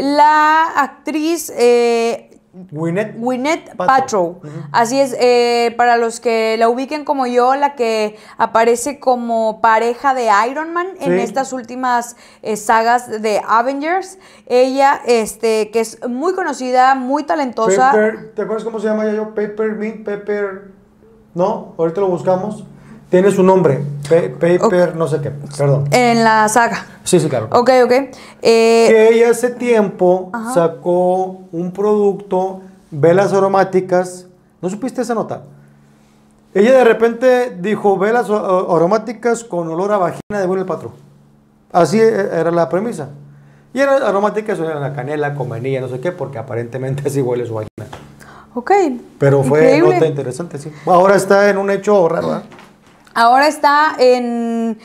la actriz eh, Winnet, Winnet Patrow. Así es, eh, para los que la ubiquen como yo, la que aparece como pareja de Iron Man en estas últimas eh, sagas de Avengers. Ella, este, que es muy conocida, muy talentosa. ¿Te acuerdas cómo se llama ella yo? Pepper, Mint, Pepper. No, ahorita lo buscamos. Tiene su nombre paper, no sé qué, perdón. En la saga. Sí, sí, claro. Ok, ok. Eh, que ella hace tiempo sacó un producto, velas aromáticas. ¿No supiste esa nota? Ella de repente dijo velas aromáticas con olor a vagina de vuelo el Patrón. Así e-, era la premisa. Y eran aromáticas, eran la canela, con no sé qué, porque aparentemente así huele su vagina. Ok. Pero fue nota interesante, sí. Ahora está en un hecho raro, ¿verdad? ahora está en,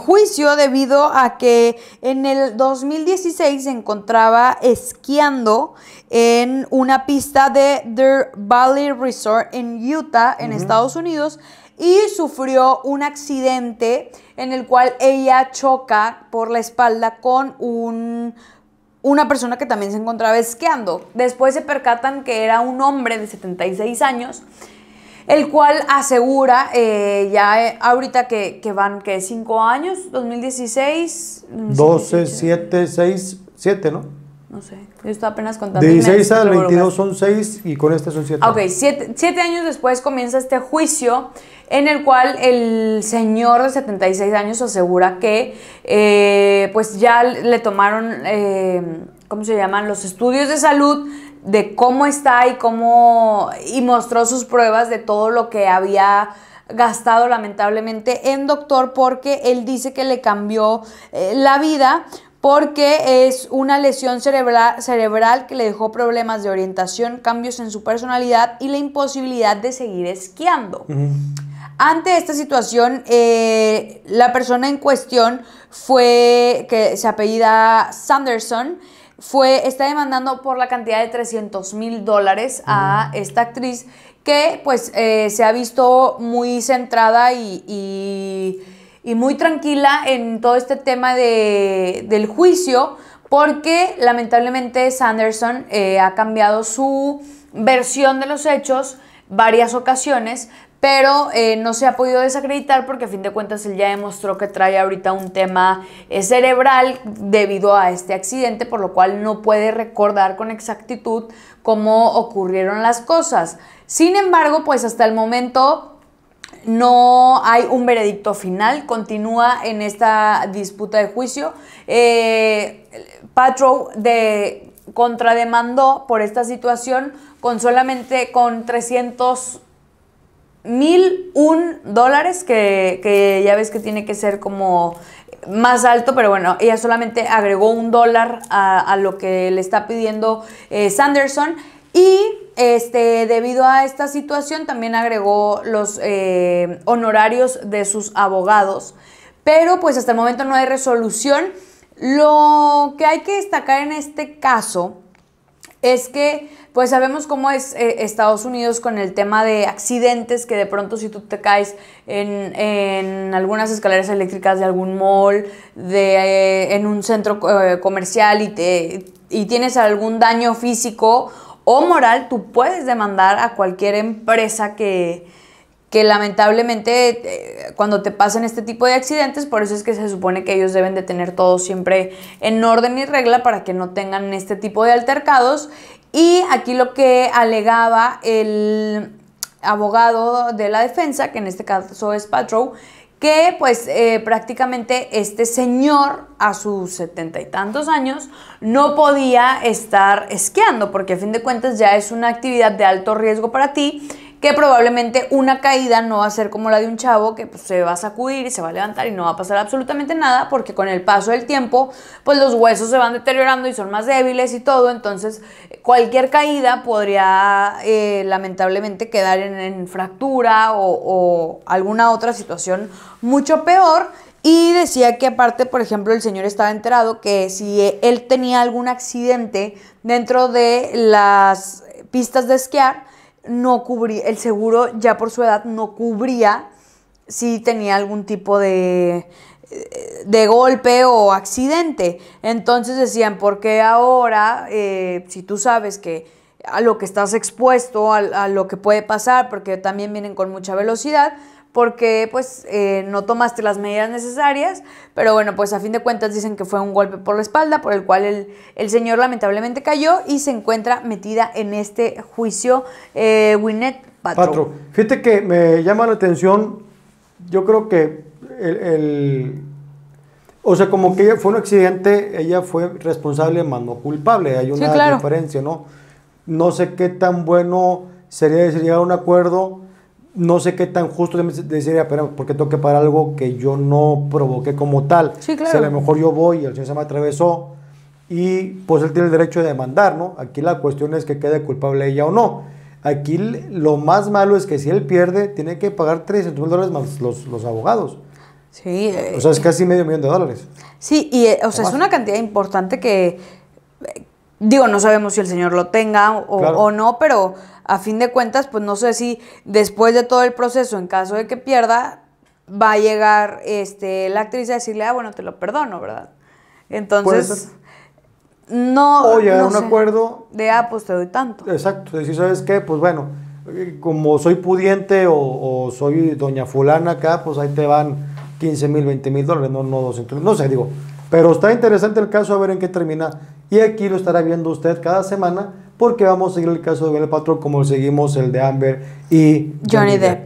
juicio debido a que en el 2016 se encontraba esquiando en una pista de The Valley Resort en Utah, en Estados Unidos, y sufrió un accidente en el cual ella choca por la espalda con un una persona que también se encontraba esquiando. Después se percatan que era un hombre de 76 años el cual asegura eh, ya eh, ahorita que, van, que ¿Cinco años, 2016. 12, 7, 6, 7, ¿no? No sé, yo estaba apenas contando. De 16 al 22 son 6 y con este son 7. Ok, 7 años después comienza este juicio en el cual el señor de 76 años asegura que eh, pues ya le tomaron ¿cómo se llaman? Los estudios de salud de cómo está y cómo, y mostró sus pruebas de todo lo que había gastado lamentablemente en doctor porque él dice que le cambió eh, la vida porque es una lesión cerebral, cerebral, que le dejó problemas de orientación, cambios en su personalidad y la imposibilidad de seguir esquiando. Ante esta situación, eh, la persona en cuestión fue, que se apellida Sanderson, fue, está demandando por la cantidad de 300 mil dólares a mm. esta actriz que pues eh, se ha visto muy centrada y, muy tranquila en todo este tema del juicio porque lamentablemente Sanderson eh, ha cambiado su versión de los hechos varias ocasiones, pero eh, no se ha podido desacreditar porque a fin de cuentas él ya demostró que trae ahorita un tema eh, cerebral debido a este accidente, por lo cual no puede recordar con exactitud cómo ocurrieron las cosas. Sin embargo, pues hasta el momento no hay un veredicto final, continúa en esta disputa de juicio. Eh, Patrow de contrademandó por esta situación con solamente con 300 mil un dólares, que, ya ves que tiene que ser como más alto, pero bueno, ella solamente agregó un dólar a, lo que le está pidiendo eh, Sanderson. Y este, debido a esta situación también agregó los eh, honorarios de sus abogados. Pero pues hasta el momento no hay resolución. Lo que hay que destacar en este caso es que pues sabemos cómo es eh, Estados Unidos con el tema de accidentes, que de pronto si tú te caes en, en algunas escaleras eléctricas de algún mall, de, eh, en un centro eh, comercial y, te, y tienes algún daño físico o moral, tú puedes demandar a cualquier empresa que, que lamentablemente eh, cuando te pasan este tipo de accidentes, por eso es que se supone que ellos deben de tener todo siempre en orden y regla para que no tengan este tipo de altercados. Y aquí lo que alegaba el abogado de la defensa, que en este caso es Patrow, que pues eh, prácticamente este señor a sus setenta y tantos años no podía estar esquiando, porque a fin de cuentas ya es una actividad de alto riesgo para ti que probablemente una caída no va a ser como la de un chavo que pues, se va a sacudir y se va a levantar y no va a pasar absolutamente nada porque con el paso del tiempo pues los huesos se van deteriorando y son más débiles y todo, entonces cualquier caída podría eh, lamentablemente quedar en, fractura o, o alguna otra situación mucho peor. Y decía que aparte, por ejemplo, el señor estaba enterado que si él tenía algún accidente dentro de las pistas de esquiar, no cubría, el seguro ya por su edad no cubría si tenía algún tipo de, eh, de golpe o accidente. Entonces decían, ¿por qué ahora, eh, si tú sabes que a lo que estás expuesto, a, lo que puede pasar, porque también vienen con mucha velocidad, porque pues eh, no tomaste las medidas necesarias, pero bueno, pues a fin de cuentas dicen que fue un golpe por la espalda, por el cual el, señor lamentablemente cayó y se encuentra metida en este juicio eh, Winnet Patro. Fíjate que me llama la atención, yo creo que el, O sea, como que fue un accidente, ella fue responsable, más no culpable. Hay una diferencia, ¿no? No sé qué tan bueno sería llegar a un acuerdo no sé qué tan justo decir, pero porque tengo que pagar algo que yo no provoqué como tal. Sí, claro. Si a lo mejor yo voy y el señor se me atravesó y pues él tiene el derecho de demandar, ¿no? Aquí la cuestión es que quede culpable ella o no. Aquí lo más malo es que si él pierde, tiene que pagar 300 mil dólares más los, abogados. Sí. Eh, o sea, es casi medio millón de dólares. Sí, y eh, o sea, es una cantidad importante que digo, no sabemos si el Señor lo tenga o, no, pero a fin de cuentas, pues no sé si después de todo el proceso, en caso de que pierda, va a llegar este, la actriz a decirle, ah, bueno, te lo perdono, ¿verdad? Entonces, no... O llegar un acuerdo... De, ah, pues te doy tanto. Exacto, si sabes qué, pues bueno, eh, como soy pudiente o, soy doña fulana acá, pues ahí te van 15 mil, 20 mil dólares, no, no 200 no sé, digo. Pero está interesante el caso, a ver en qué termina y aquí lo estará viendo usted cada semana porque vamos a seguir el caso de Bel Patrón como seguimos el de Amber y Johnny Depp.